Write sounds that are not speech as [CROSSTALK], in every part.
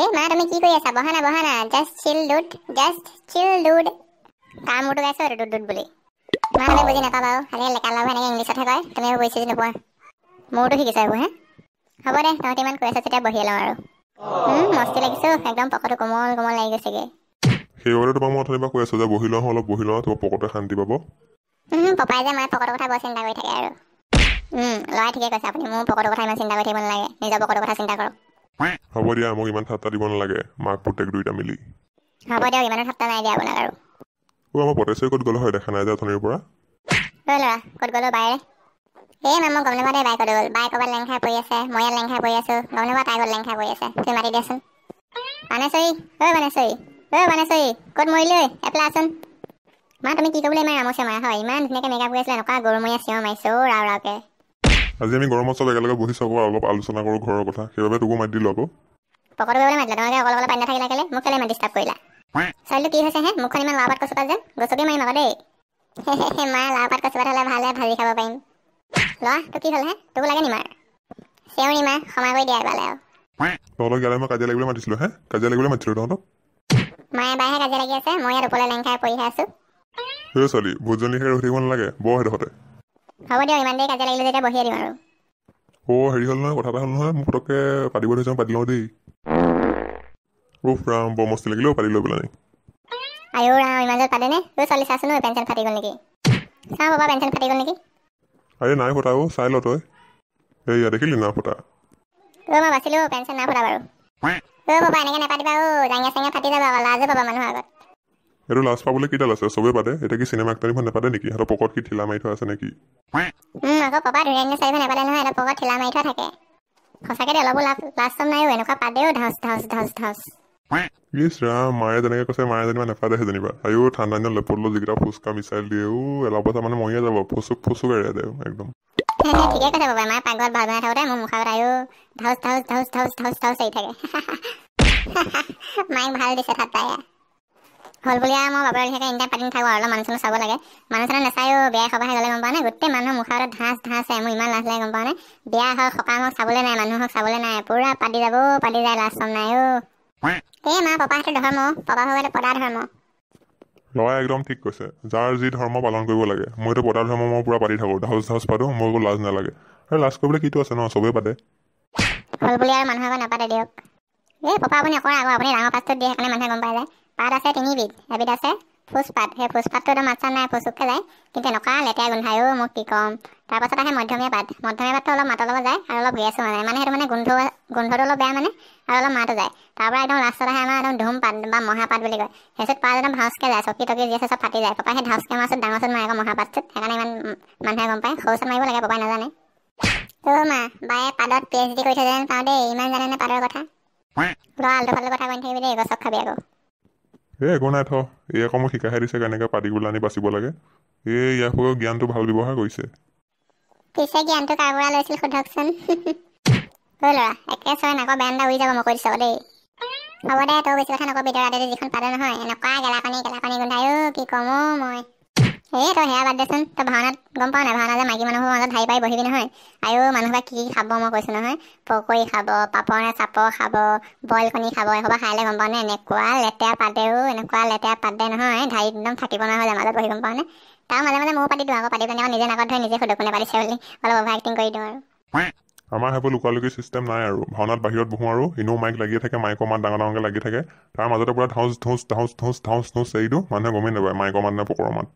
এই মা তুমি কি কৰি আছা বহানা বহানা just chill dude just chill dude কাম উঠো গাইছো আৰু ডুড ডুড বুলি মাহঁতে বুজি নাপাবাও খালি লেকা লাভ এনেকৈ ইংলিছতহে কয় তুমি এইবোৰ বুজিছো নোপোৱা মোৰতো শিকিছে এইবোৰ হে হ'ব দে তহঁতি ইমান কৈ আছা তেতিয়া বহি লওঁ আৰু মস্তি লাগিছো একদম পকটো কোমল কোমল লাগি গৈছেগে সেইবাবে তোমাক মই অথনিবা কৈ আছো যে বহি লওঁ অলপ বহি লওঁ তোমাৰ পকটে শান্তি পাব পপাই যে মই পকটৰ কথা বৰ চিন্তা কৰি থাকে আৰু ল'ৰাই ঠিকে কৈছে আপুনি মোৰ পকটৰ কথা ইমান চিন্তা কৰি থাকিব নালাগে নিজৰ পকটৰ কথা চিন্তা কৰক হ'ব দিয়া মোক ইমান ঠাট্টা দিব নালাগে মাক পুতেক দুইটা মিলি হ'ব দিয়ক ইমানো ঠাট্টা নাই দিয়া বনা আৰু ও আমাৰ পটেশ্বৰ ক'ত গ'ল হয় দেখা নাই যে অথনিৰ পৰা ৰৈ ক'ত গ'লো বাইৰে এই মামো গম নেপাওঁ দেই বাইকত গ'ল বাই ক'ৰবাত লেংখাই পৰি আছে মই ইয়াত লেংখাই পৰি আছো গম নেপাওঁ তাই ক'ত লেংখাই পৰি আছে তুমি মাতি দিয়াচোন বানেশ্বৰী ঐ বানেশ্বৰী ঐ বানেশ্বৰী ক'ত মৰিলি এপ্লাই আছোন মা তুমি কি কৰিবলৈ ইমান ৰামচে মাৰা হয় ইমান ধুনীয়াকৈ মেকআপ কৰি আছিলে এনেকুৱা গৰু মৰিয়া চিঞৰ মাৰিছো আজি আমি গৰম মছলা একেলগে বহি চাব অলপ আলোচনা কৰোঁ ঘৰৰ কথা সেইবাবে তোকো মাতি দিলো আকৌ পকেটৰ বাবে মাতিলা তোমালোকে অকল অকল পানী থাকিলে মোক কেলে মাতি ষ্টাৰ্ট কৰিলা চাউলটো কি হৈছে হে মুখখন ইমান লাহপাত কচুপাত যেন গছকে মাৰিম আকৌ দেই মাৰ লাহপাত কচুপাত হ'লে ভালে ভাজি খাব পাৰিম লোৱা তোৰ কি হ'ল হে তোকো লাগে নিমাৰ চেও নিমা ক্ষমা কৰি দিয়া এবাৰ আৰু তহঁতক গেলে মই কাজিয়া লাগিবলৈ মাতিছিলোঁ হে কাজিয়া লাগিবলৈ মাতিছিলোঁ তহঁতক মায়ে বাইহে কাজিয়া লাগি আছে মই ইয়াত ওপৰলৈ লেং খাই পৰিহে আছো সেই ছোৱালী ভোজনীহে ৰখি থাকিব নালাগে বৰ সেইডোখৰতে হ'ব দিয়ক ইমান দেৰি কাজিয়া লাগিলে যেতিয়া বহিয়ে দিম আৰু অ' হেৰি হ'ল নহয় কথা এটা হ'ল নহয় মোক পটককে পাতিব ধৰিছে পাতি লওঁ দেই ওফ ৰাম বৰ মস্তি লাগিলেও পাতি লৈ পেলাই আইও ৰাম ইমান যে পালেনে তই চলি চাচোন পেন চেন ফাটি গ'ল নেকি চাওঁ বাবা পেন চেন ফাটি গ'ল নেকি আৰে নাই ফুটা অ' চাই ল তই এইয়া দেখিলি না ফুটা অ' মই বাচিলোঁ পেন চেন নাই ফুটা বাৰু অ' বাবা এনেকৈ নাপাতিবা অ' জাঙিয়া চাঙিয়া ফাটি যাবা লাজে পাবা মানুহৰ আগত সেইটো লাজ পাবলৈ কেইডাল আছে চবে পাতে এতিয়া কি চিনেমা আক্তাৰিখন নাপাতে নেকি সিহঁতৰ পকত কি ঠিলা মাৰি আছে নেকি হ'ল বুলি আৰু মই বাবৰ লিখাকৈ ইণ্টাৰ পাতি নাথাকোঁ আৰু অলপ মানুহ চানুহ চাব লাগে মানুহ চানুহ নাচায়ো বেয়া খাবহে গ'লে গম পাওঁ নে গোটেই মানুহৰ মুখাৰত ধাঁচ ধাঁচ আছে মোৰ ইমান লাজ লাগে গম পাওঁ নে বেয়া হয় সকামক চাবলৈ নাই মানুহক চাবলৈ নাই পূৰা পাতি যাব পাতি যায় লাজ চম নাই এই মা পাপাহঁতে ধৰ্ম পাপা হ'লে পদা ধৰ্ম ল'ৰাই একদম ঠিক কৈছে যাৰ যি ধৰ্ম পালন কৰিব লাগে মই এইটো পদা ধৰ্ম মই পূৰা পাতি থাকোঁ ধাউচ ধাউচ পাতোঁ মোৰ একো লাজ নালাগে আৰু লাজ কৰিবলৈ কিটো আছে ন চবেই পাতে হ'ল বুলি আৰু মানুহৰ আগত নাপাতে দিয়ক এই পাপা আপুনি অকণ আগৰ আপুনি ডাঙৰ পাছটো দিয়ে সেইকাৰণে মানুহে গম পাই যায় পাত আছে তিনিবিধ এবিধ আছে ফুচপাত সেই ফুচপাতটো একদম মাত মাছ নাই ফুচুককৈ যায় কিন্তু এনেকুৱা লেতেৰা গোন্ধাই ঔ মোক কি ক'ম তাৰপাছত আহে মধ্যমীয়া পাত মধ্যমীয়া পাতটো অলপ মাতৰ লগত যায় আৰু অলপ গেছো মানে মানে সেইটো মানে গোন্ধ গোন্ধটো অলপ বেয়া মানে আৰু অলপ মাতো যায় তাৰপৰা একদম লাষ্টত আহে আমাৰ একদম ধুম পাত বা মহাপাত বুলি কয় সেই সেইচত পাত একদম ভাঁজকৈ যায় চকী টকী যি আছে চব ফাটি যায় পাপা সেই ধাঁজকৈ মাছত ডাঙৰ চাত মাৰে আকৌ মহাপাতত সেইকাৰণে ইমান মানুহে গম পায় সৰু চাত মাৰিব লাগে পাপাই নাজানে অ' মা বায়ে পাতত পি এইচ ডি কৰি থৈছে যেন পাওঁ দেই ইমান জানেনে পাতৰ কথা ল'ৰা আলটো ফালৰ কথা কৈ নাথাকিবি দেই এইবাৰ চব খাবি আকৌ এই একো নাই থ এই আকৌ মোক শিকাহে দিছে কেনেকৈ পাৰ্টিকুলাৰ আনি বাচিব লাগে এই ইয়াৰ পৰাও জ্ঞানটো ভাল ব্যৱহাৰ কৰিছে পিছে জ্ঞানটো কাৰ পৰা লৈছিল সুধকচোন [LAUGHS] ঐ ল'ৰা একে চয়ন আকৌ বেয়া এটা উৰি যাব মই কৈ দিছো দেই হ'ব দে তোৰ বেছি কথা নক'বি দৰাতে যিখন পাতে নহয় এনেকুৱা গেলাকনি গেলাকনি গোন্ধাই অ' কি ক'ম মই সেয়ে তই সেয়া বাদ দেচোন তই ভাওনাত গম পাৱ নাই ভাওনা যে মাইকী মানুহবোৰ মাজত হাৰি পাৰি বহিবি নহয় আৰু মানুহবোৰে কি কি খাব মই কৈছোঁ নহয় পকৰি খাব পাপৰ চাপৰ খাব বইল কণী খাব এইসোপা খাইলে গম পাওঁ নে এনেকুৱা লেতেৰা পাতেও এনেকুৱা লেতেৰা পাতে নহয় ঢাৰি একদম থাকিব নহয় হ'লে মাজত বহি গম পাওঁ নে তাৰ মাজে মাজে মোৰ পাতি দিওঁ আকৌ পাতি পিনে আকৌ নিজে নাকত ধৰি নিজে সদকোনে পাতিছে বুলি অলপ অভাৰ এক্টিং কৰি দিওঁ আৰু আমাৰ সেইবোৰ লুকালুকি চিষ্টেম নাই আৰু ভাওনাত বাহিৰত বহোঁ আৰু ইনেও মাইক লাগিয়ে থাকে মাইকৰ মাত ডাঙৰ ডাঙৰকৈ লাগি থাকে তাৰ মাজতে পূৰা ধাউচ ধোঁচ ধাউচ ধোঁচ ধাউচ ধোঁচ এৰি দিওঁ মানুহে গমেই নাপায় মাইকৰ মাত নে পকৰৰ মাত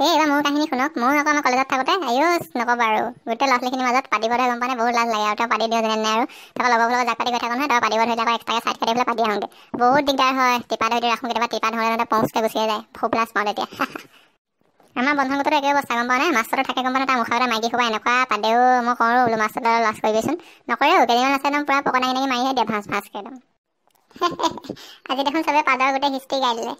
এই এবাৰ মোৰ কাহিনী শুনক মোৰ আকৌ আমাৰ কলেজত থাকোঁতে আয়ুচ নক'ব আৰু গোটেই ল'ৰা ছোৱালীখিনি মাজত পাতিবলৈ গম পানে বহুত লাজ লাগে আৰু তেওঁ পাতি দিওঁ যেনে আৰু তাৰ লগৰ লগত জাক পাতি গৈ থাকোঁ নহয় তাৰ পাতিব ধৰিলে আকৌ এক্সট্ৰাকে চাইড কাটি পেলাই পাতি আহোঁগৈ বহুত দিগদাৰ হয় টিপা ধৰি ৰাখোঁ কেতিয়াবা টিপা ধৰে তাতে পঞ্চকে গুচি যায় খুব লাজ পাওঁ তেতিয়া আমাৰ বন্ধন একে অৱস্থা গম পাওঁ নাই মাছটো থাকে গম পাওঁ তাৰ মুখতে মাইকী খোৱা এনেকুৱা পাতেও মই কওঁ বোলো মাষ্টৰ লাজ নকৰে নকৰেও কেইদিনমান আছে একদম পূৰা পকনাই নাকি মাৰিহে দিয়া ভাঁজ ভাঁজকে একদম আজি দেখোন চবে পাদৰ গোটেই হিষ্ট্ৰি গাই দিলে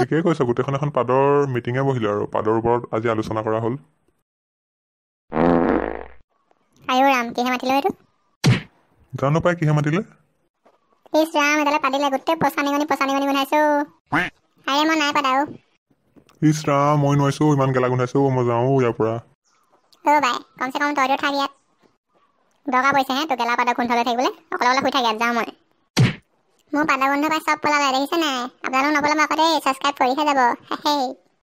ঠিকেই কৈছা গোটেইখন এখন পাদৰ মিটিঙে বহিলো আৰু পাদৰ ওপৰত আজি আলোচনা কৰা হ'ল জানো পাই কিহে মাতিলে গোটেই মোৰ বাদা বন্ধ পাই চব পলাব এদেখিছে নাই আপোনালোক নপলাবা আকৌ দেই ছাবস্ক্ৰাইব কৰিহে যাব হে